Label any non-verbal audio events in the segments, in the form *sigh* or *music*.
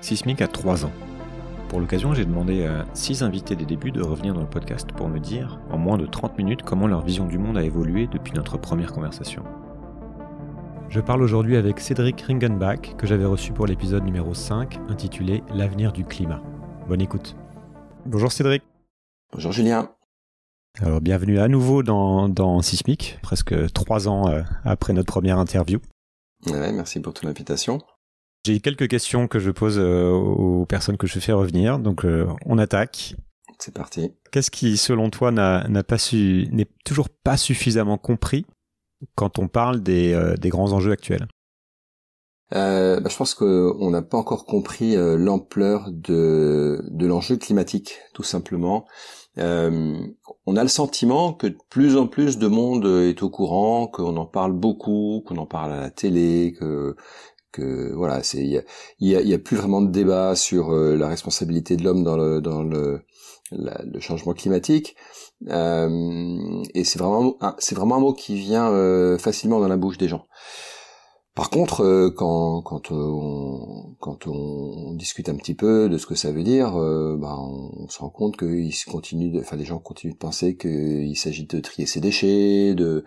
Sismic a 3 ans. Pour l'occasion, j'ai demandé à 6 invités des débuts de revenir dans le podcast pour me dire, en moins de 30 minutes, comment leur vision du monde a évolué depuis notre première conversation. Je parle aujourd'hui avec Cédric Ringenbach, que j'avais reçu pour l'épisode numéro 5, intitulé L'avenir du climat. Bonne écoute. Bonjour Cédric. Bonjour Julien. Alors bienvenue à nouveau dans, dans Sismic, presque 3 ans euh, après notre première interview. merci pour toute l'invitation. J'ai quelques questions que je pose euh, aux personnes que je fais revenir. Donc, euh, on attaque. C'est parti. Qu'est-ce qui, selon toi, n'a pas su, n'est toujours pas suffisamment compris quand on parle des, euh, grands enjeux actuels bah, je pense qu'on n'a pas encore compris l'ampleur de, l'enjeu climatique, tout simplement. on a le sentiment que de plus en plus de monde est au courant, qu'on en parle beaucoup, qu'on en parle à la télé, que voilà, c'est il y a, plus vraiment de débat sur euh, la responsabilité de l'homme dans le dans le, le changement climatique. Euh, et c'est vraiment c'est vraiment un mot qui vient euh, facilement dans la bouche des gens. Par contre, euh, euh, quand, on, discute un petit peu de ce que ça veut dire, euh, ben, on, se rend compte que enfin, les gens continuent de penser qu'il s'agit de trier ses déchets, de,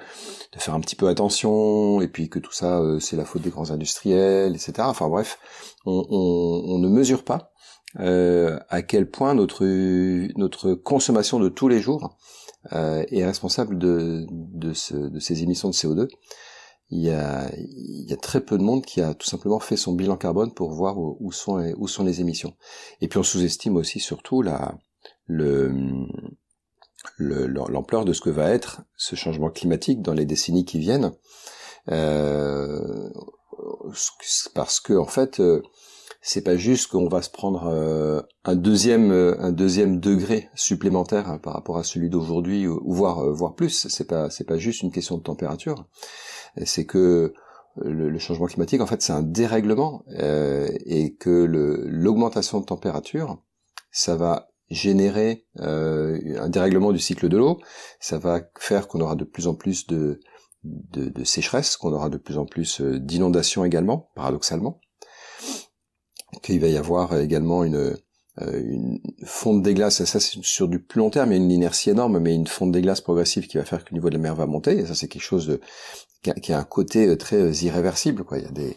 faire un petit peu attention, et puis que tout ça, c'est la faute des grands industriels, etc. Enfin bref, on, ne mesure pas à quel point notre, consommation de tous les jours est responsable de ces émissions de CO2 il y, a, il y a, très peu de monde qui a tout simplement fait son bilan carbone pour voir où, sont, les, où sont, les émissions. Et puis on sous-estime aussi surtout la, le, l'ampleur de ce que va être ce changement climatique dans les décennies qui viennent, euh, parce que en fait, euh, c'est pas juste qu'on va se prendre euh, un deuxième euh, un deuxième degré supplémentaire hein, par rapport à celui d'aujourd'hui, ou voire voire plus. C'est pas c'est pas juste une question de température. Euh, c'est que euh, le, changement climatique, en fait, c'est un dérèglement euh, et que l'augmentation de température, ça va générer un dérèglement du cycle de l'eau, ça va faire qu'on aura de plus en plus de, de, de sécheresse, qu'on aura de plus en plus d'inondations également, paradoxalement, qu'il va y avoir également une, euh, une fonte des glaces, ça c'est sur du plus long terme, il y a une inertie énorme, mais une fonte des glaces progressive qui va faire que le niveau de la mer va monter, et ça c'est quelque chose de, qui a un côté euh, très euh, irréversible. Quoi. Il y des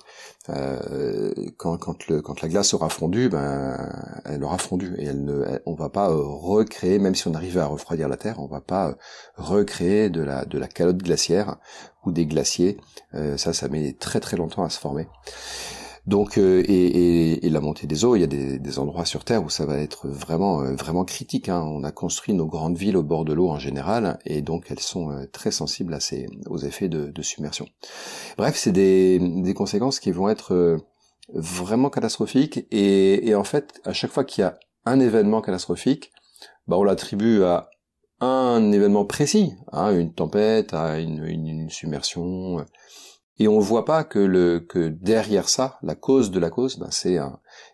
quand le quand la glace aura fondu, ben elle aura fondu et elle ne on va pas recréer même si on arrive à refroidir la terre, on ne va pas recréer de la de la calotte glaciaire ou des glaciers. ça ça met très très longtemps à se former. Donc euh, et, la montée des eaux, il y a des, endroits sur Terre où ça va être vraiment euh, vraiment critique. Hein. On a construit nos grandes villes au bord de l'eau en général, et donc elles sont euh, très sensibles à ces, aux effets de, submersion. Bref, c'est des, conséquences qui vont être vraiment catastrophiques, et, en fait, à chaque fois qu'il y a un événement catastrophique, bah, on l'attribue à un événement précis, hein, une tempête, à une submersion et on ne voit pas que, le, que derrière ça, la cause de la cause, ben c'est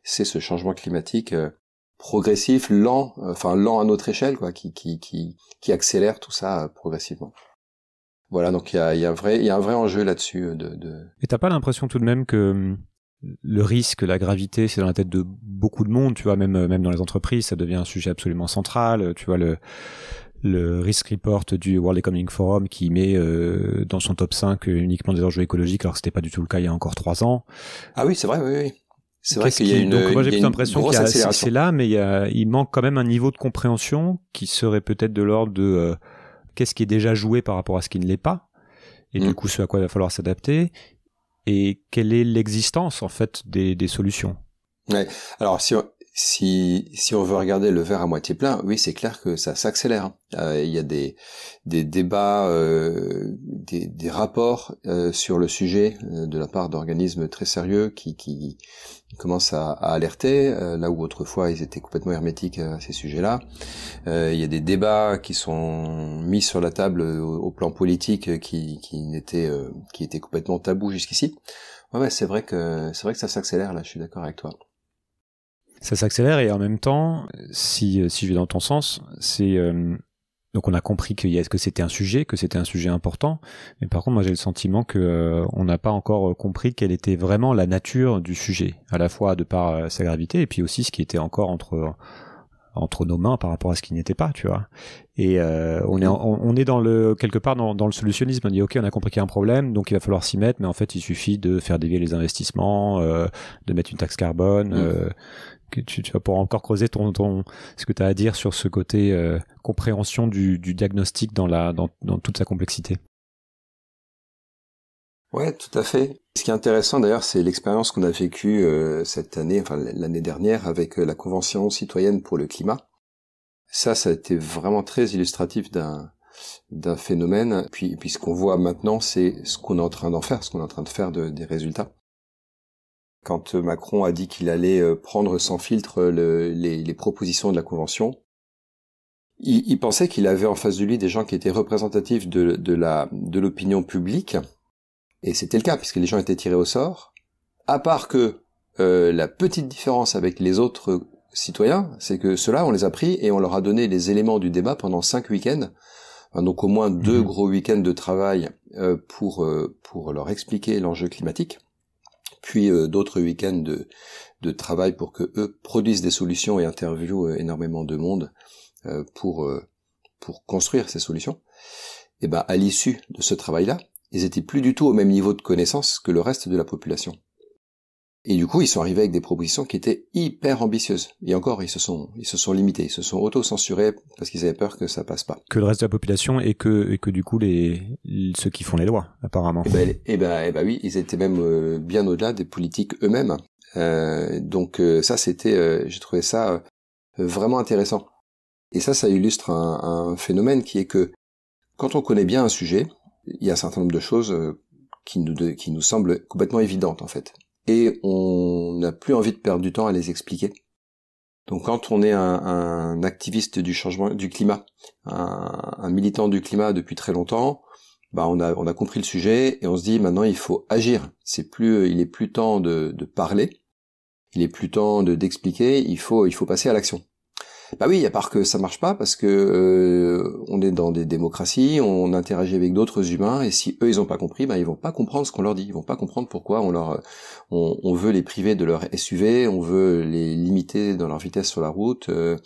c'est ce changement climatique euh, progressif, lent, euh, enfin lent à notre échelle, quoi, qui, qui, qui, qui accélère tout ça euh, progressivement. Voilà, donc il y a, y, a un vrai, y a un vrai enjeu là-dessus. De, de... Et t'as pas l'impression tout de même que mm, le risque, la gravité, c'est dans la tête de beaucoup de monde, tu vois, même, même dans les entreprises, ça devient un sujet absolument central, tu vois, le, le risk report du World Economic Forum qui met euh, dans son top 5 uniquement des enjeux écologiques alors que c'était pas du tout le cas il y a encore 3 ans. Ah oui, c'est vrai, oui, oui. C'est vrai qu'il y a une, Donc moi j'ai plus l'impression que c'est là, mais il, manque quand même un niveau de compréhension qui serait peut-être de l'ordre de euh, qu'est-ce qui est déjà joué par rapport à ce qui ne l'est pas, et du mm. coup ce à quoi il va falloir s'adapter, et quelle est l'existence en fait des, des solutions. Ouais. Alors si si, si on veut regarder le verre à moitié plein, oui, c'est clair que ça s'accélère. Euh, il y a des, débats, euh, des, rapports euh, sur le sujet de la part d'organismes très sérieux qui, qui commencent à, alerter, là où autrefois ils étaient complètement hermétiques à ces sujets-là. Il y a des débats qui sont mis sur la table au, plan politique qui, qui, étaient, qui complètement tabous jusqu'ici. ouais c'est vrai que c'est vrai que ça s'accélère là. Je suis d'accord avec toi. Ça s'accélère et en même temps, si, euh, si je vais dans ton sens, c'est euh, donc on a compris a, que c'était un sujet, que c'était un sujet important, mais par contre moi j'ai le sentiment que euh, on n'a pas encore compris quelle était vraiment la nature du sujet, à la fois de par sa gravité et puis aussi ce qui était encore entre entre nos mains par rapport à ce qui n'était pas, tu vois. Et on, est, on, est dans le quelque part dans, le solutionnisme. On dit ok, on a compris qu'il y a un problème, donc il va falloir s'y mettre. Mais en fait, il suffit de faire dévier les investissements, de mettre une taxe carbone, mmh tu, vas pouvoir encore creuser ton, ton ce que tu as à dire sur ce côté euh, compréhension du, du, diagnostic dans, la, dans, dans toute sa complexité. Ouais, tout à fait. Ce qui est intéressant d'ailleurs, c'est l'expérience qu'on a vécue euh, cette année, enfin l'année dernière, avec euh, la Convention citoyenne pour le climat. Ça, ça a été vraiment très illustratif d'un d'un phénomène. Puis, puis ce qu'on voit maintenant, c'est ce qu'on est en train d'en faire, ce qu'on est en train de faire de, des résultats quand euh, Macron a dit qu'il allait euh, prendre sans filtre euh, les, propositions de la Convention, il, pensait qu'il avait en face de lui des gens qui étaient représentatifs de, l'opinion publique, et c'était le cas puisque les gens étaient tirés au sort. À part que la petite différence avec les autres citoyens, c'est que ceux-là, on les a pris et on leur a donné les éléments du débat pendant cinq week-ends, donc au moins deux mhm. gros week-ends de travail pour pour leur expliquer l'enjeu climatique puis euh, d'autres week-ends de, travail pour que eux produisent des solutions et interviewent euh, énormément de monde euh, pour, pour construire ces solutions. Et eh ben à l'issue de ce travail-là, ils étaient plus du tout au même niveau de connaissance que le reste de la population. Et du coup, ils sont arrivés avec des propositions qui étaient hyper ambitieuses. Et encore, ils se sont, ils se sont limités, ils se sont auto-censurés parce qu'ils avaient peur que ça passe pas. Que le reste de la population et que, et que du coup, les, ceux qui font les lois, apparemment. Eh ben, bah, oui, ils étaient même euh, bien au-delà des politiques eux-mêmes. Euh, donc euh, ça, c'était, j'ai trouvé ça vraiment intéressant. Et ça, ça illustre un, un, phénomène qui est que quand on connaît bien un sujet, il y a un certain nombre de choses qui nous, qui nous semblent complètement évidentes en fait et on n'a plus envie de perdre du temps à les expliquer. Donc quand on est un, activiste du changement du climat, un, militant du climat depuis très longtemps, bah on a, on a compris le sujet et on se dit maintenant il faut agir. C'est plus, il est plus temps de, de parler, il est plus temps de d'expliquer. il faut, il faut passer à l'action. Bah oui, à part que ça marche pas parce que euh, on est dans des démocraties, on interagit avec d'autres humains et si eux ils ont pas compris, bah ils vont pas comprendre ce qu'on leur dit, ils vont pas comprendre pourquoi on leur on, veut les priver de leur SUV, on veut les limiter dans leur vitesse sur la route, euh,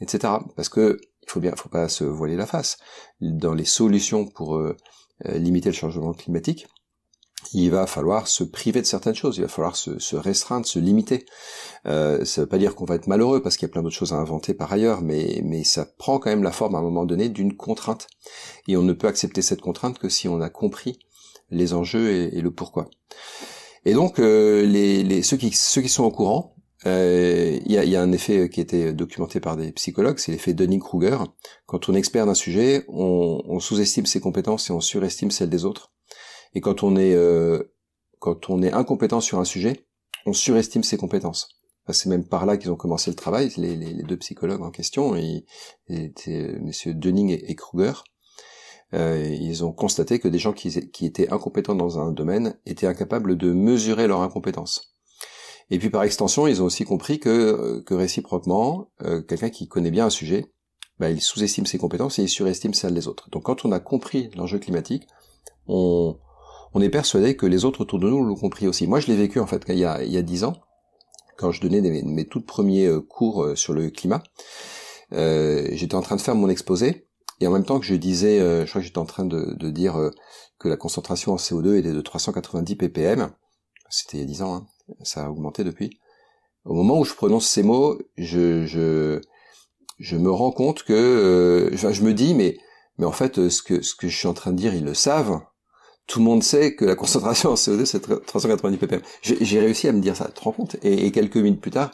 etc. Parce que il faut bien, faut pas se voiler la face. Dans les solutions pour euh, limiter le changement climatique, il va falloir se priver de certaines choses, il va falloir se, restreindre, se limiter. Euh, ça ne veut pas dire qu'on va être malheureux parce qu'il y a plein d'autres choses à inventer par ailleurs, mais, mais ça prend quand même la forme à un moment donné d'une contrainte. Et on ne peut accepter cette contrainte que si on a compris les enjeux et, le pourquoi. Et donc euh, les, ceux, qui, ceux qui sont au courant, euh, il y, a, un effet qui était documenté par des psychologues, c'est l'effet Dunning-Kruger. Quand on est expert d'un sujet, on, on sous-estime ses compétences et on surestime celles des autres. Et quand on est euh, quand on est incompétent sur un sujet, on surestime ses compétences. c'est même par là qu'ils ont commencé le travail, les, deux psychologues en question, et, Monsieur Dunning et, Kruger. Euh, ils ont constaté que des gens qui, étaient incompétents dans un domaine étaient incapables de mesurer leur incompétence. Et puis par extension, ils ont aussi compris que, euh, réciproquement, euh, quelqu'un qui connaît bien un sujet, bah, il sous-estime ses compétences et il surestime celles des autres. Donc quand on a compris l'enjeu climatique, on, on est persuadé que les autres autour de nous l'ont compris aussi. Moi, je l'ai vécu en fait il y a dix ans, quand je donnais mes, tout premiers euh, cours euh, sur le climat. Euh, j'étais en train de faire mon exposé et en même temps que je disais, je crois que j'étais en train de, dire que la concentration en CO2 était de 390 ppm. C'était il y a dix ans, hein, ça a augmenté depuis. Au moment où je prononce ces mots, je, je, me rends compte que, je me dis, mais, mais en fait, ce que, ce que je suis en train de dire, ils le savent tout le monde sait que la concentration en CO2, c'est 390 ppm. J'ai réussi à me dire ça, tu te rends compte et, quelques minutes plus tard,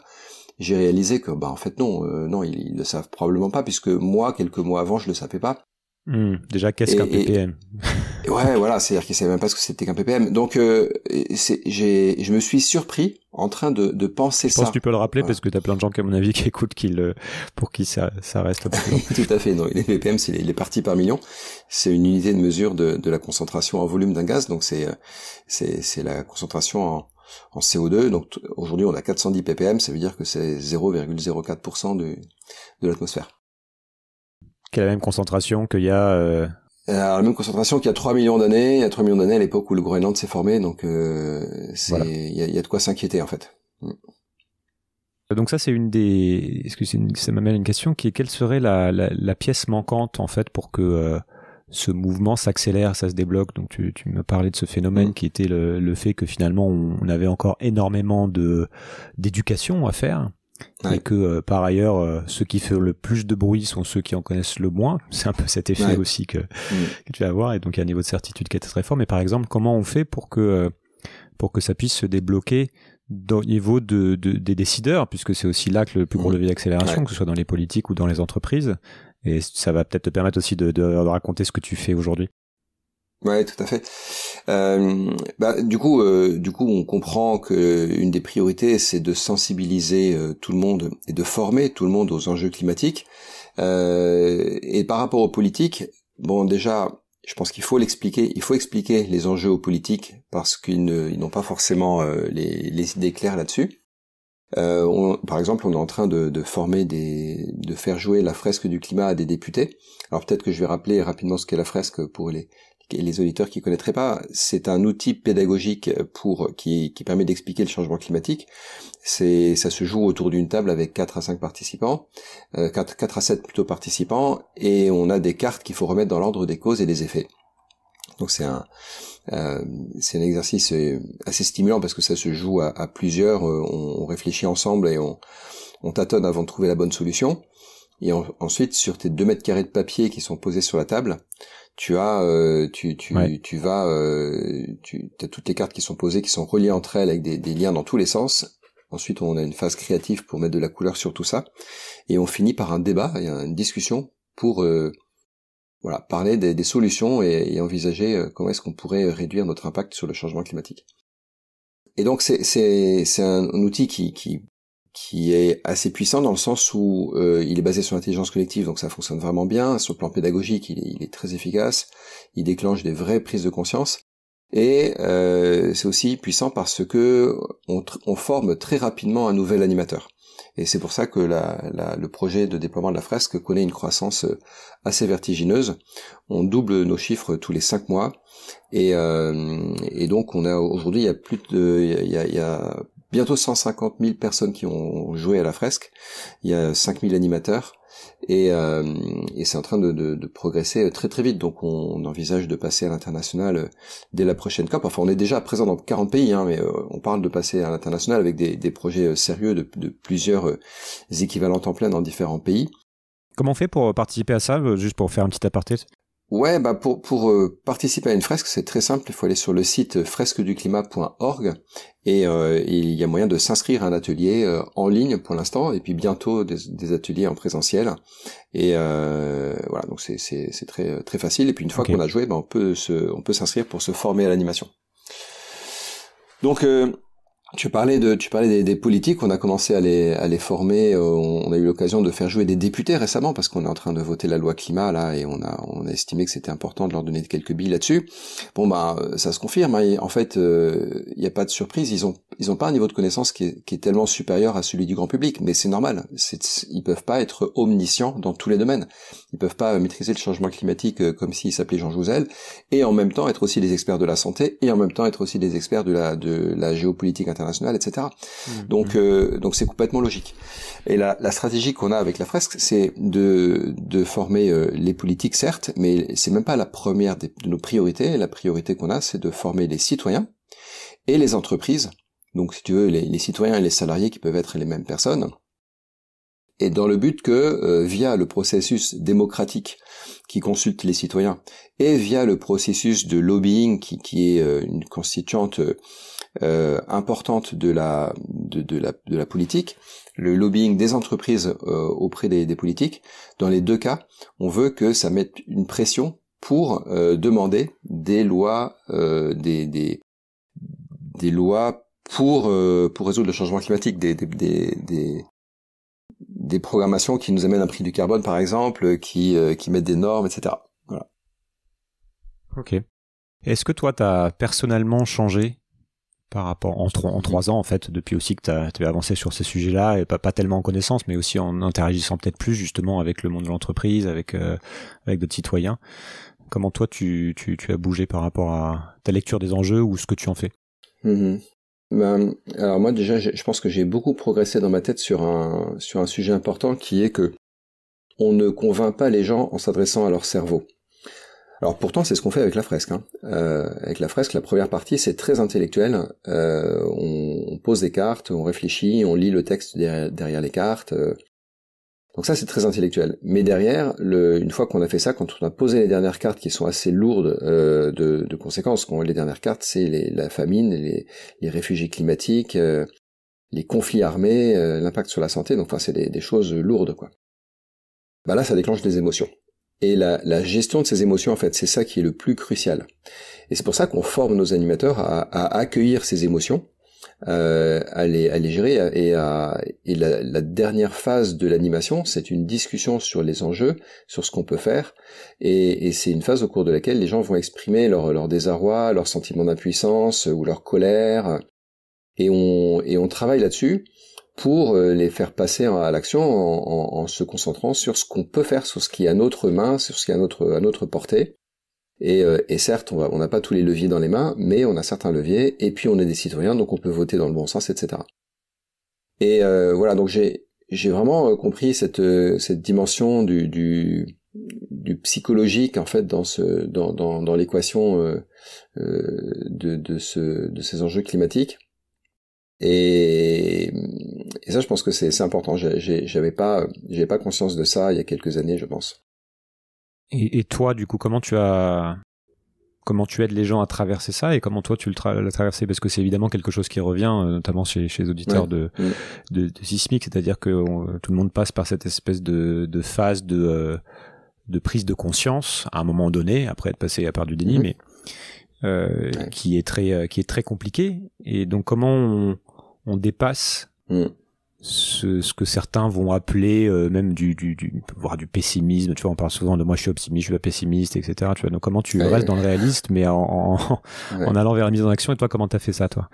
j'ai réalisé que, bah, en fait, non, euh, non, ils, ne le savent probablement pas, puisque moi, quelques mois avant, je le savais pas. Hmm. déjà, qu'est-ce qu'un ppm *laughs* Ouais, voilà, c'est-à-dire qu'il savait même pas ce que c'était qu'un ppm. Donc, euh, je me suis surpris en train de, de penser ça. Je pense que tu peux le rappeler parce que tu as plein de gens, qui, à mon avis, qui écoutent, qui le, pour qui ça, ça reste. *laughs* Tout à fait. Non, les ppm, c'est les, les, parties par million. C'est une unité de mesure de, de la concentration en volume d'un gaz. Donc, c'est, c'est, la concentration en, CO2. Donc aujourd'hui, on a 410 ppm, ça veut dire que c'est 0,04% de l'atmosphère qui a la même concentration qu'il y a... Euh... la même concentration qu'il y a 3 millions d'années, il y a 3 millions d'années à l'époque où le Groenland s'est formé, donc euh, il y, a, de quoi s'inquiéter en fait. Mm. Donc ça c'est une des... Excusez, ça m'amène à une question qui est quelle serait la, la, la, pièce manquante en fait pour que euh, ce mouvement s'accélère, ça se débloque Donc tu, tu, me parlais de ce phénomène mm. qui était le, le, fait que finalement on, on avait encore énormément de d'éducation à faire et que euh, par ailleurs euh, ceux qui font le plus de bruit sont ceux qui en connaissent le moins. *laughs* C'est un peu cet effet aussi que, mm. que, tu vas avoir et donc il y a un niveau de certitude qui est très fort. Mais par exemple, comment on fait pour que euh, pour que ça puisse se débloquer au niveau de, de, des décideurs, puisque c'est aussi là que le plus gros mm. levier d'accélération, que ce soit dans les politiques ou dans les entreprises, et ça va peut-être te permettre aussi de, de, de raconter ce que tu fais aujourd'hui. Ouais, tout à fait. Euh, bah, du coup, euh, du coup, on comprend que une des priorités, c'est de sensibiliser euh, tout le monde et de former tout le monde aux enjeux climatiques. et par rapport aux politiques, bon, déjà, je pense qu'il faut l'expliquer. Il faut expliquer les enjeux aux politiques parce qu'ils n'ont pas forcément les, les idées claires là-dessus. Euh, par exemple, on est en train de, de, former des, de faire jouer la fresque du climat à des députés. Alors peut-être que je vais rappeler rapidement ce qu'est la fresque pour les, les auditeurs qui connaîtraient pas, c'est un outil pédagogique pour qui, permet d'expliquer le changement climatique. C'est ça se joue autour d'une table avec 4 à cinq participants, 4, euh, à 7 plutôt participants et on a des cartes qu'il faut remettre dans l'ordre des causes et des effets. Donc c'est un euh, c'est un exercice euh, assez stimulant parce que ça se joue à, plusieurs, on, réfléchit ensemble et on tâtonne avant de trouver la bonne solution. Et ensuite, sur tes deux mètres carrés de papier qui sont posés sur la table, tu as, euh, tu, tu, tu vas, euh, tu as toutes les cartes qui sont posées, qui sont reliées entre elles avec des, liens dans tous les sens. Ensuite, on a une phase créative pour mettre de la couleur sur tout ça, et on finit par un débat, et une discussion pour euh, voilà, parler des, solutions et, envisager comment est-ce qu'on pourrait réduire notre impact sur le changement climatique. Et donc c'est un, un outil qui, qui qui est assez puissant dans le sens où euh, il est basé sur l'intelligence collective, donc ça fonctionne vraiment bien. Sur le plan pédagogique, il est, très efficace, il déclenche des vraies prises de conscience. Et euh, c'est aussi puissant parce que on, forme très rapidement un nouvel animateur. Et c'est pour ça que le projet de déploiement de la fresque connaît une croissance euh, assez vertigineuse. On double nos chiffres tous les cinq mois. Et, et donc on a aujourd'hui il y a plus de a bientôt 150 000 personnes qui ont joué à la fresque. Il y a 5 000 animateurs et, euh, et c'est en train de, progresser très très vite. Donc on, envisage de passer à l'international euh, dès la prochaine COP. Enfin, on est déjà présent dans 40 pays, hein, mais euh, on parle de passer à l'international avec des, projets sérieux de, de plusieurs équivalents en plein dans différents pays. Comment on fait pour participer à ça, juste pour faire un petit aparté Ouais, bah pour, pour euh, participer à une fresque, c'est très simple. Il faut aller sur le site euh, fresqueduclimat.org et, euh, il y a moyen de s'inscrire à un atelier euh, en ligne pour l'instant et puis bientôt des, ateliers en présentiel. Et voilà, donc c'est très très facile. Et puis une fois qu'on a joué, bah, on peut on peut s'inscrire pour se former à l'animation. Donc tu parlais de, tu parlais des, politiques. On a commencé à les, les former. Euh, on, a eu l'occasion de faire jouer des députés récemment parce qu'on est en train de voter la loi climat là et on a, on estimé que c'était important de leur donner quelques billes là-dessus. Bon bah euh, ça se confirme. Hein. En fait, euh, il n'y a pas de surprise. Ils ont, ils ont pas un niveau de connaissance qui est, tellement supérieur à celui du grand public. Mais c'est normal. Ils peuvent pas être omniscients dans tous les domaines. Ils peuvent pas maîtriser le changement climatique comme s'ils s'appelaient Jean Jouzel et en même temps être aussi des experts de la santé et en même temps être aussi des experts de la, de la géopolitique internationale international, etc. Mmh. Donc mmh. Euh, donc c'est complètement logique. Et la, stratégie qu'on a avec la fresque, c'est de, de former euh, les politiques certes, mais c'est même pas la première de nos priorités. La priorité qu'on a, c'est de former les citoyens et les entreprises. Donc si tu veux, les, citoyens et les salariés qui peuvent être les mêmes personnes et dans le but que, euh, via le processus démocratique qui consulte les citoyens, et via le processus de lobbying qui, qui est une constituante euh, importante de la de, la, de, la, politique, le lobbying des entreprises euh, auprès des, politiques. Dans les deux cas, on veut que ça mette une pression pour euh, demander des lois, des, des, lois pour, pour résoudre le changement climatique, des, des, des, programmations qui nous amènent un prix du carbone, par exemple, qui, qui mettent des normes, etc. Ok. Est-ce que toi, tu as personnellement changé par rapport en trois, ans en fait depuis aussi que tu as, avancé sur ces sujets-là et pas, pas tellement en connaissance mais aussi en interagissant peut-être plus justement avec le monde de l'entreprise avec euh, avec d'autres citoyens comment toi tu, tu, tu, as bougé par rapport à ta lecture des enjeux ou ce que tu en fais mm-hmm. ben, alors moi déjà je pense que j'ai beaucoup progressé dans ma tête sur un sur un sujet important qui est que on ne convainc pas les gens en s'adressant à leur cerveau alors pourtant, c'est ce qu'on fait avec la fresque. Hein. Euh, avec la fresque, la première partie, c'est très intellectuel. Euh, on, pose des cartes, on réfléchit, on lit le texte derrière, les cartes. Euh. Donc ça, c'est très intellectuel. Mais derrière, une fois qu'on a fait ça, quand on a posé les dernières cartes qui sont assez lourdes de, conséquences, quand les dernières cartes, c'est la famine, les, réfugiés climatiques, les conflits armés, l'impact sur la santé. Donc, enfin, c'est des, des choses lourdes, quoi. Bah là, ça déclenche des émotions et la, gestion de ces émotions en fait. C'est ça qui est le plus crucial. Et c'est pour ça qu'on forme nos animateurs à, accueillir ces émotions, euh, à, les, gérer. Et, à, et la, dernière phase de l'animation, c'est une discussion sur les enjeux, sur ce qu'on peut faire. Et, c'est une phase au cours de laquelle les gens vont exprimer leur, leur désarroi, leur sentiment d'impuissance ou leur colère. Et on, et on travaille là-dessus pour euh, les faire passer à l'action en, se concentrant sur ce qu'on peut faire, sur ce qui est à notre main, sur ce qui est à notre, à notre portée. Et, euh, certes, on n'a pas tous les leviers dans les mains, mais on a certains leviers, et puis on est des citoyens, donc on peut voter dans le bon sens, etc. Et euh, voilà, donc j'ai vraiment compris cette dimension du, du psychologique en fait dans dans l'équation de de ces enjeux climatiques et et ça, je pense que c'est important. J'avais pas, j'avais pas conscience de ça il y a quelques années, je pense. Et, et, toi, du coup, comment tu as, comment tu aides les gens à traverser ça et comment toi tu le traversé Parce que c'est évidemment quelque chose qui revient, euh, notamment chez, chez les auditeurs de, de, de, c'est-à-dire que tout le monde passe par cette espèce de, de phase de euh, de prise de conscience à un moment donné, après être passé à part du déni, mhm. mais euh, qui est très euh, qui est très compliqué. Et donc comment on, on dépasse mm ce, ce, que certains vont appeler euh, même du, du, du, voire du pessimisme. Tu vois, on parle souvent de moi je suis optimiste, je suis pas pessimiste, etc. Tu vois, donc comment tu restes dans le réaliste, mais en, *laughs* en, allant vers la mise en action. Et toi, comment t'as fait ça, toi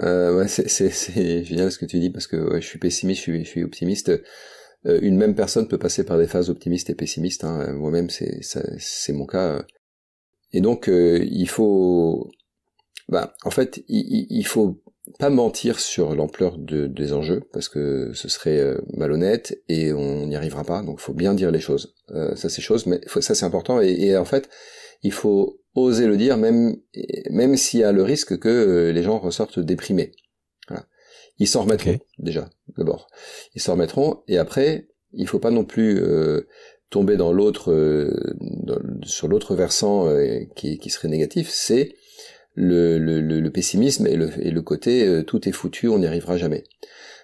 euh, ouais, c'est, c'est, c'est génial ce que tu dis parce que ouais, je suis pessimiste, je suis, je suis optimiste. Euh, une même personne peut passer par des phases optimistes et pessimistes. Hein. Euh, moi-même, c'est, c'est mon cas. Et donc, il faut, bah, en fait, il, il faut pas mentir sur l'ampleur de, des enjeux parce que ce serait euh, malhonnête et on n'y arrivera pas. Donc, faut bien dire les choses. Euh, ça, c'est chose, mais ça, c'est important. Et, en fait, il faut oser le dire, même même s'il y a le risque que euh, les gens ressortent déprimés. Voilà. Ils s'en remettront déjà d'abord. Ils s'en remettront et après, il faut pas non plus tomber dans l'autre sur l'autre versant qui, qui serait négatif. C'est le, pessimisme et le, côté euh, tout est foutu, on n'y arrivera jamais.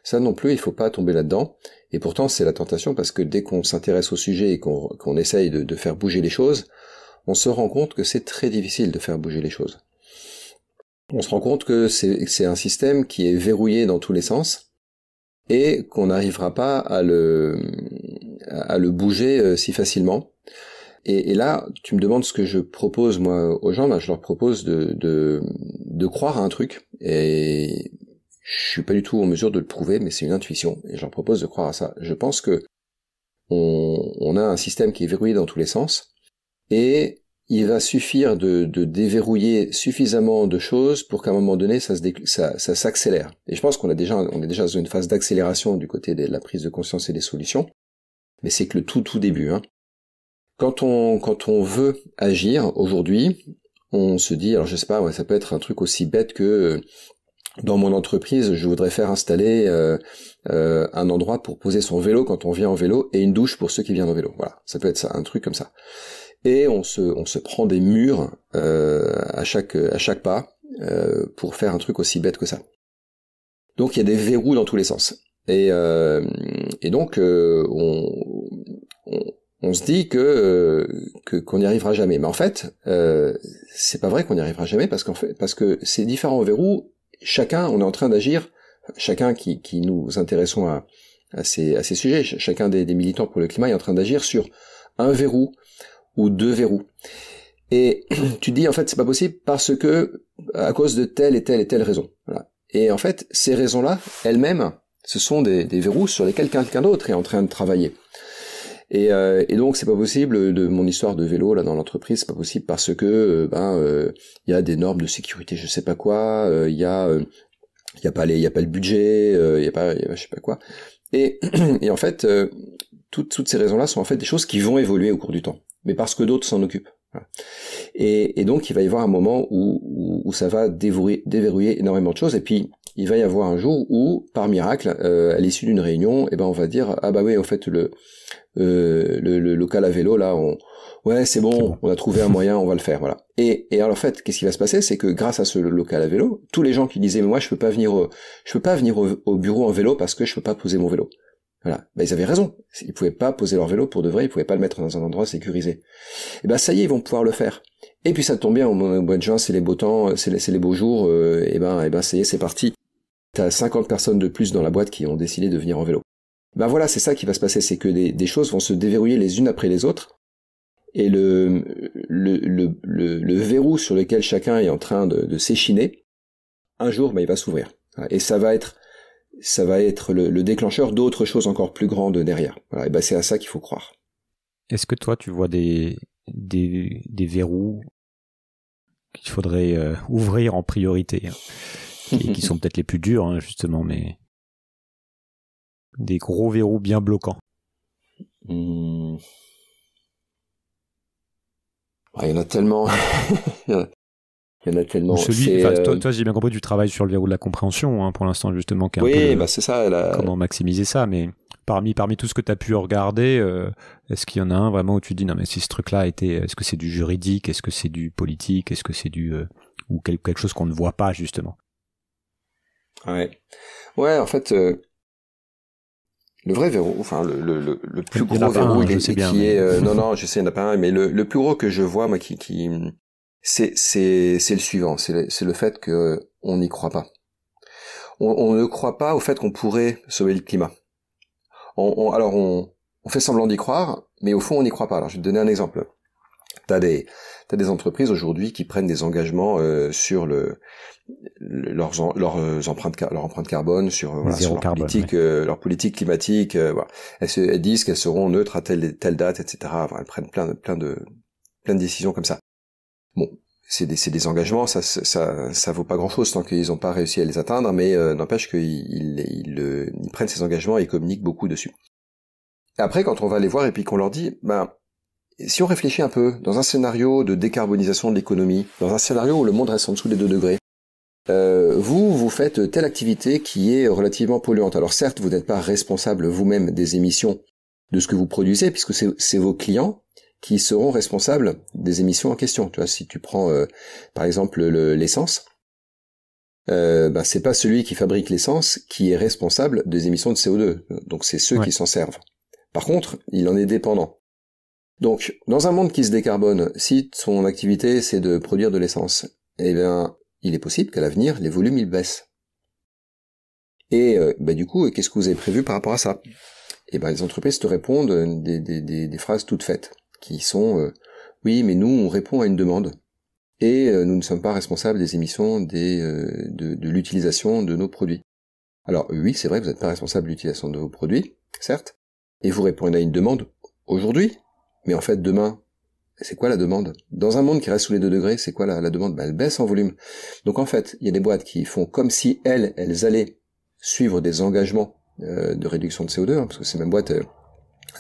Ça non plus, il faut pas tomber là-dedans. Et pourtant, c'est la tentation parce que dès qu'on s'intéresse au sujet et qu'on essaye de, de faire bouger les choses, on se rend compte que c'est très difficile de faire bouger les choses. On se rend compte que c'est un système qui est verrouillé dans tous les sens et qu'on n'arrivera pas à le, à le bouger euh, si facilement. Et, là, tu me demandes ce que je propose moi aux gens. Ben, je leur propose de, de, croire à un truc. Et je suis pas du tout en mesure de le prouver, mais c'est une intuition. Et je leur propose de croire à ça. Je pense que on, a un système qui est verrouillé dans tous les sens. Et il va suffire de, déverrouiller suffisamment de choses pour qu'à un moment donné, ça, ça, s'accélère. Et je pense qu'on a déjà, on est déjà dans une phase d'accélération du côté de la prise de conscience et des solutions mais c'est que le tout tout début. Hein. Quand on, veut agir aujourd'hui, on se dit, alors je sais pas, ouais, ça peut être un truc aussi bête que euh, dans mon entreprise, je voudrais faire installer euh, euh, un endroit pour poser son vélo quand on vient en vélo et une douche pour ceux qui viennent en vélo. Voilà, ça peut être ça, un truc comme ça. Et on se, on se prend des murs à, chaque, à chaque pas pour faire un truc aussi bête que ça. Donc il y a des verrous dans tous les sens. Et, et donc on, on se dit euh, que qu'on n'y arrivera jamais. Mais en fait, euh, c'est pas vrai qu'on n'y arrivera jamais parce qu'en fait, parce que ces différents verrous, chacun, on est en train d'agir, chacun qui, qui nous intéressons à, à, ces, à ces sujets, chacun des, des militants pour le climat est en train d'agir sur un verrou ou deux verrous. Et *clears throat* tu dis en fait c'est pas possible parce que à cause de telle et telle et telle raison. Et en fait ces raisons-là elles-mêmes ce sont des, des verrous sur lesquels quelqu'un d'autre est en train de travailler. Euh, et, donc c'est pas possible de mon histoire de vélo là dans l'entreprise, c'est pas possible parce que euh, ben il euh, y a des normes de sécurité, je sais pas quoi, il y a il y a pas il y a pas le budget, il y a pas je sais pas quoi. Et, *clears throat* en fait toutes toutes ces raisons là sont en fait des choses qui vont évoluer au cours du temps, mais parce que d'autres s'en occupent. Et, donc, il va y avoir un moment où, où, ça va déverrouiller énormément de choses. Et puis, il va y avoir un jour où, par miracle, euh, à l'issue d'une réunion, eh ben, on va dire ah bah oui, au fait le euh, le, local à vélo là, on ouais c'est bon, on a trouvé un moyen, on va le faire, voilà. Et, et alors en fait, qu'est-ce qui va se passer, c'est que grâce à ce local à vélo, tous les gens qui disaient mais moi je peux pas venir, je peux pas venir au bureau en vélo parce que je peux pas poser mon vélo. Voilà. Ben, ils avaient raison. Ils pouvaient pas poser leur vélo pour de vrai, ils pouvaient pas le mettre dans un endroit sécurisé. Et eh ben, ça y est, ils vont pouvoir le faire. Et puis, ça tombe bien, au mois de juin, c'est les beaux temps, c'est les, les, beaux jours, et euh, eh ben, et eh ben, ça y est, c'est parti. T'as 50 personnes de plus dans la boîte qui ont décidé de venir en vélo. Ben voilà, c'est ça qui va se passer, c'est que des, choses vont se déverrouiller les unes après les autres, et le, le, le, le, verrou sur lequel chacun est en train de, de s'échiner, un jour, ben, il va s'ouvrir. Et ça va être ça va être le, le déclencheur d'autres choses encore plus grandes derrière. Voilà, et ben c'est à ça qu'il faut croire. Est-ce que toi, tu vois des, des, des verrous qu'il faudrait euh, ouvrir en priorité et hein, qui, *laughs* sont peut-être les plus durs, hein, justement, mais des gros verrous bien bloquants hmm. Il y en a tellement. *laughs* a tellement. Celui, euh, toi, j'ai bien compris, tu travailles sur le verrou de la compréhension hein, pour l'instant, justement. Euh, bah, c'est ça. Comment maximiser ça Mais parmi, parmi tout ce que tu as pu regarder, euh, est-ce qu'il y en a un vraiment où tu dis, non, mais si ce truc-là était... Est-ce que c'est du juridique Est-ce que c'est du politique Est-ce que c'est du. ou quelque chose qu'on ne voit pas, justement Ouais. Ouais, en fait. le vrai verrou, enfin le, le, le, plus gros verrou, il qui est non non, je sais il n'y en a pas un, mais le, plus gros que je vois moi qui c'est c'est c'est le suivant, c'est le, c'est le fait que on n'y croit pas. On, on, ne croit pas au fait qu'on pourrait sauver le climat. On, alors on, on fait semblant d'y croire, mais au fond on n'y croit pas. Alors je vais te donner un exemple. T'as des des entreprises aujourd'hui qui prennent des engagements euh, sur le, euh, leurs empreintes leur empreinte carbone sur, euh, voilà, sur leur politique leur politique climatique. voilà. elles, se, disent qu'elles seront neutres à telle telle date, etc. elles prennent plein plein de plein de décisions comme ça. Bon, c'est des, des, engagements, ça, ça, ça vaut pas grand chose tant qu'ils n'ont pas réussi à les atteindre, mais euh, n'empêche qu'ils prennent ces engagements et communiquent beaucoup dessus. Après, quand on va les voir et puis qu'on leur dit, ben, si on réfléchit un peu, dans un scénario de décarbonisation de l'économie, dans un scénario où le monde reste en dessous des 2 degrés, euh, vous, vous faites telle activité qui est relativement polluante. Alors certes, vous n'êtes pas responsable vous-même des émissions de ce que vous produisez, puisque c'est vos clients qui seront responsables des émissions en question. Tu vois, si tu prends euh, par exemple l'essence, euh, ben, c'est pas celui qui fabrique l'essence qui est responsable des émissions de CO2. Donc c'est ceux qui s'en servent. Par contre, il en est dépendant. Donc, dans un monde qui se décarbone, si son activité c'est de produire de l'essence, eh bien, il est possible qu'à l'avenir, les volumes ils baissent. Et euh, bah, du coup, qu'est-ce que vous avez prévu par rapport à ça Eh ben, les entreprises te répondent des, des phrases toutes faites qui sont euh, oui, mais nous, on répond à une demande et euh, nous ne sommes pas responsables des émissions des, euh, de, l'utilisation de nos produits. Alors oui, c'est vrai, vous n'êtes pas responsable de l'utilisation de vos produits, certes, et vous répondez à une demande aujourd'hui, mais en fait demain, c'est quoi la demande Dans un monde qui reste sous les 2 degrés, c'est quoi la, demande ben, Elle baisse en volume. Donc en fait, il y a des boîtes qui font comme si elles, elles allaient suivre des engagements de réduction de CO2, hein, parce que ces mêmes boîtes,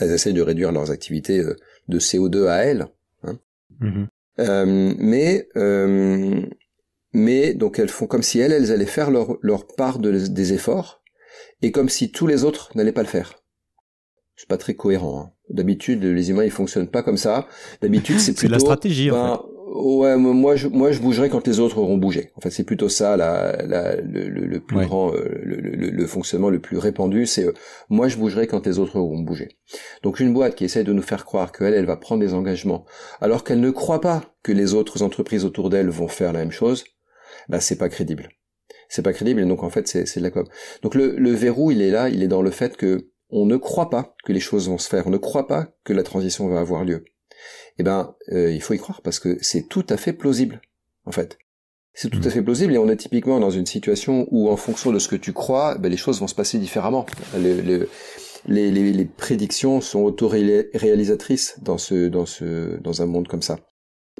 elles essayent de réduire leurs activités de CO2 à elle. Hein. Mm-hmm. Euh, mais euh, mais donc elles font comme si elles, elles allaient faire leur, leur part des efforts et comme si tous les autres n'allaient pas le faire. C'est pas très cohérent. Hein. D'habitude, les humains ils fonctionnent pas comme ça. D'habitude, c'est *laughs* plutôt la stratégie. en ben, fait. Ouais, moi je, moi je bougerai quand les autres auront bougé. En fait, c'est plutôt ça le, plus grand, euh, le, fonctionnement le plus répandu, c'est euh, moi je bougerai quand les autres auront bougé. Donc une boîte qui essaie de nous faire croire qu'elle, elle va prendre des engagements, alors qu'elle ne croit pas que les autres entreprises autour d'elle vont faire la même chose, bah c'est pas crédible. C'est pas crédible, et donc en fait c'est de la com. Donc le, le verrou, il est là, il est dans le fait que on ne croit pas que les choses vont se faire, on ne croit pas que la transition va avoir lieu eh ben, euh, il faut y croire parce que c'est tout à fait plausible, en fait. C'est tout à hmm. fait plausible et on est typiquement dans une situation où, en fonction de ce que tu crois, ben, les choses vont se passer différemment. les, les, prédictions sont autoréalisatrices dans ce, dans ce, dans un monde comme ça.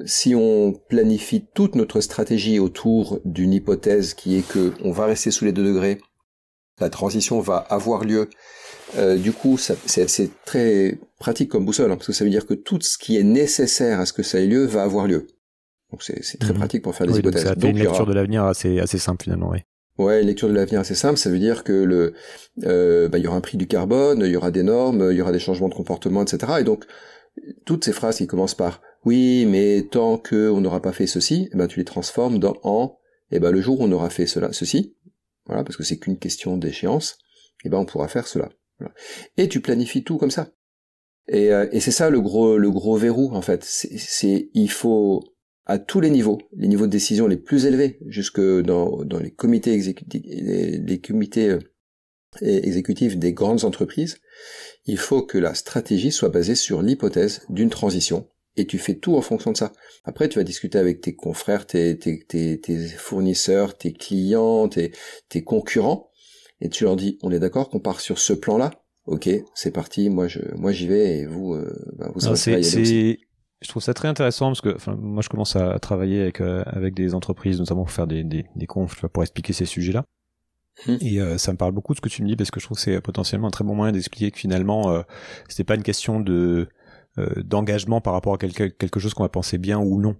Si on planifie toute notre stratégie autour d'une hypothèse qui est que on va rester sous les deux degrés, la transition va avoir lieu, euh, du coup, c'est très pratique comme boussole, hein, parce que ça veut dire que tout ce qui est nécessaire à ce que ça ait lieu va avoir lieu. Donc c'est très mhm. pratique pour faire des hypothèses. Donc, ça une lecture de l'avenir assez, assez simple finalement, oui. Ouais, lecture de l'avenir assez simple, ça veut dire que le, euh, bah, il y aura un prix du carbone, il y aura des normes, il y aura des changements de comportement, etc. Et donc toutes ces phrases qui commencent par oui, mais tant que on n'aura pas fait ceci, eh ben tu les transformes dans en, eh ben le jour où on aura fait cela, ceci, voilà, parce que c'est qu'une question d'échéance, eh ben on pourra faire cela. Et tu planifies tout comme ça. Et, euh, et c'est ça le gros, le gros verrou en fait. C'est il faut à tous les niveaux, les niveaux de décision les plus élevés, jusque dans, les comités exécutifs, les, comités euh, exécutifs des grandes entreprises, il faut que la stratégie soit basée sur l'hypothèse d'une transition. Et tu fais tout en fonction de ça. Après, tu vas discuter avec tes confrères, tes, tes, tes, tes fournisseurs, tes clients, tes, concurrents, et tu leur dis on est d'accord qu'on part sur ce plan là ok c'est parti moi je moi j'y vais et vous euh, ben, vous je trouve ça très intéressant parce que enfin, moi je commence à, travailler avec euh, avec des entreprises notamment pour faire des des, confs pour expliquer ces sujets là hum. et euh, ça me parle beaucoup de ce que tu me dis parce que je trouve que c'est potentiellement un très bon moyen d'expliquer que finalement c'était pas une question de d'engagement par rapport à quelque, quelque chose qu'on va penser bien ou non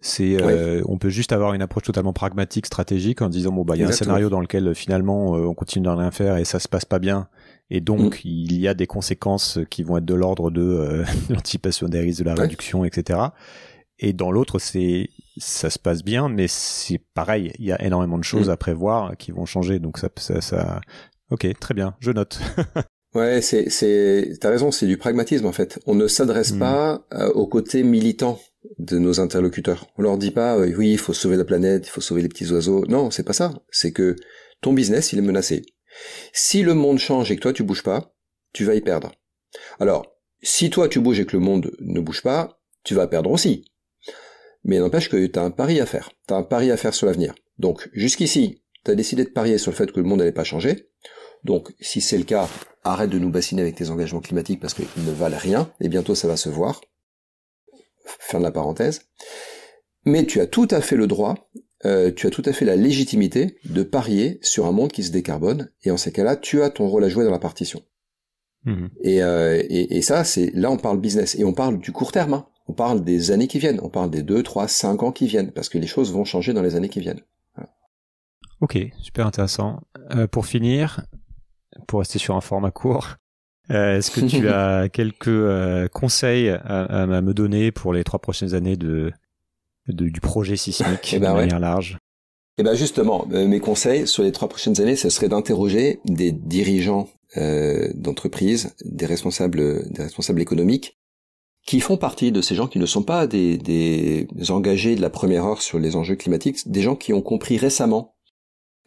c'est, euh, on peut juste avoir une approche totalement pragmatique, stratégique, en disant bon bah il y a un scénario dans lequel euh, finalement euh, on continue d'en rien faire et ça se passe pas bien. Et mm. donc, il y a des conséquences qui vont être de l'ordre de *laughs* l'anticipation des risques, de la réduction, etc. Et dans l'autre, c'est ça se passe bien, mais c'est pareil, il y a énormément de mm. choses à prévoir qui vont changer. Donc ça, ça, ok, très bien, je note. *laughs* ouais, c'est, c'est, t'as raison, c'est du pragmatisme en fait. On ne s'adresse mm. pas au côté militant de nos interlocuteurs. On leur dit pas euh, oui, il faut sauver la planète, il faut sauver les petits oiseaux. Non, c'est pas ça. C'est que ton business, il est menacé. Si le monde change et que toi tu bouges pas, tu vas y perdre. Alors, si toi tu bouges et que le monde ne bouge pas, tu vas perdre aussi. Mais n'empêche que tu as un pari à faire. Tu as un pari à faire sur l'avenir. Donc, jusqu'ici, tu as décidé de parier sur le fait que le monde n'allait pas changer. Donc, si c'est le cas, arrête de nous bassiner avec tes engagements climatiques parce qu'ils ne valent rien et bientôt ça va se voir. Fin de la parenthèse. Mais tu as tout à fait le droit, euh, tu as tout à fait la légitimité de parier sur un monde qui se décarbone, et en ces cas-là, tu as ton rôle à jouer dans la partition. Mhm. Euh, et, ça, c'est là, on parle business, et on parle du court terme, hein. on parle des années qui viennent, on parle des 2, 3, 5 ans qui viennent, parce que les choses vont changer dans les années qui viennent. Ok, super intéressant. Euh, pour finir, pour rester sur un format court, euh, est-ce que tu *laughs* as quelques euh, conseils à, me donner pour les trois prochaines années de, du projet sismique *laughs* eh ben de manière large Eh ben justement, euh, mes conseils sur les trois prochaines années, ce serait d'interroger des dirigeants d'entreprises, des responsables, des responsables économiques, qui font partie de ces gens qui ne sont pas des, engagés de la première heure sur les enjeux climatiques, des gens qui ont compris récemment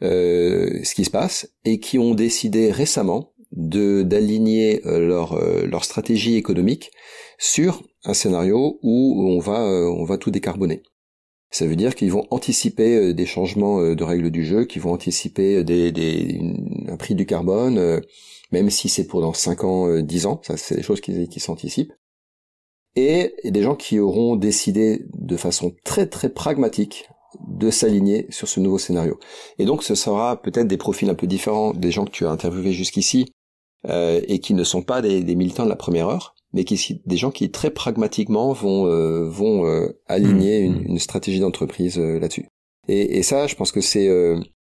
ce qui se passe et qui ont décidé récemment d'aligner euh, leur euh, leur stratégie économique sur un scénario où on va euh, on va tout décarboner. Ça veut dire qu'ils vont anticiper des changements de règles du jeu, qu'ils vont anticiper des, des, un prix du carbone, même si c'est pour dans 5 ans, 10 ans, ça c'est des choses qui, s'anticipent. et des gens qui auront décidé de façon très très pragmatique de s'aligner sur ce nouveau scénario. Et donc ce sera peut-être des profils un peu différents des gens que tu as interviewés jusqu'ici, euh, et qui ne sont pas des, militants de la première heure, mais qui des gens qui très pragmatiquement vont euh, euh, aligner mm, mm. une, stratégie d'entreprise là-dessus. Et, ça, je pense que c'est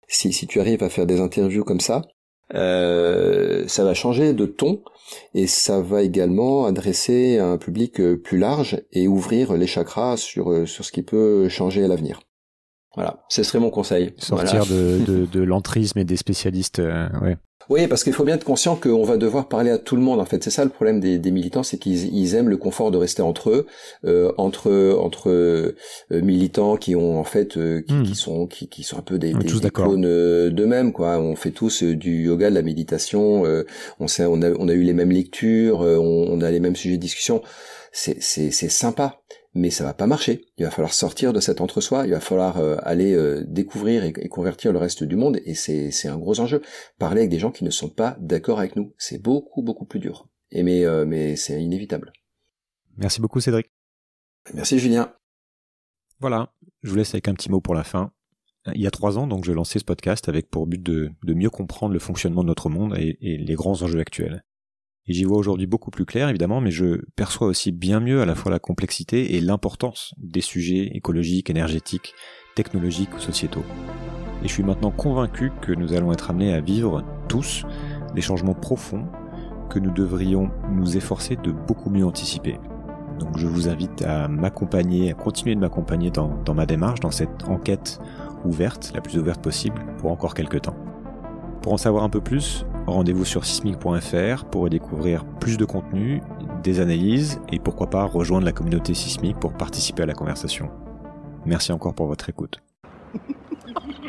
si tu arrives à faire des interviews comme ça, ça va changer de ton et ça va également adresser un public plus large et ouvrir les chakras sur ce qui peut changer à l'avenir. Voilà, ce serait mon conseil. Sortir de, de, l'entrisme et des spécialistes. Euh, oui, parce qu'il faut bien être conscient qu'on va devoir parler à tout le monde. En fait, c'est ça le problème des, militants, c'est qu'ils aiment le confort de rester entre eux, euh, entre entre euh, militants qui ont en fait euh, hmm. qui, sont qui, sont un peu des, des, clones d'eux-mêmes quoi. On fait tous du yoga, de la méditation. on sait, on a on a eu les mêmes lectures, on, a les mêmes sujets de discussion. C'est c'est c'est sympa mais ça va pas marcher. Il va falloir sortir de cet entre-soi, il va falloir euh, aller euh, découvrir et, convertir le reste du monde, et c'est un gros enjeu. Parler avec des gens qui ne sont pas d'accord avec nous, c'est beaucoup, beaucoup plus dur. Et mais, euh, c'est inévitable. Merci beaucoup Cédric. Merci Julien. Voilà, je vous laisse avec un petit mot pour la fin. Il y a trois ans, donc, je lançais ce podcast avec pour but de, de mieux comprendre le fonctionnement de notre monde et les grands enjeux actuels. Et j'y vois aujourd'hui beaucoup plus clair, évidemment, mais je perçois aussi bien mieux à la fois la complexité et l'importance des sujets écologiques, énergétiques, technologiques ou sociétaux. Et je suis maintenant convaincu que nous allons être amenés à vivre, tous, des changements profonds que nous devrions nous efforcer de beaucoup mieux anticiper. Donc je vous invite à m'accompagner, à continuer de m'accompagner dans, dans ma démarche, dans cette enquête ouverte, la plus ouverte possible, pour encore quelques temps. Pour en savoir un peu plus, Rendez-vous sur sismic.fr pour découvrir plus de contenu, des analyses et pourquoi pas rejoindre la communauté sismique pour participer à la conversation. Merci encore pour votre écoute.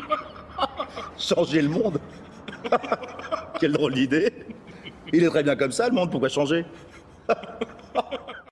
*laughs* changer le monde *laughs* Quelle drôle d'idée Il est très bien comme ça, le monde, pourquoi changer *laughs*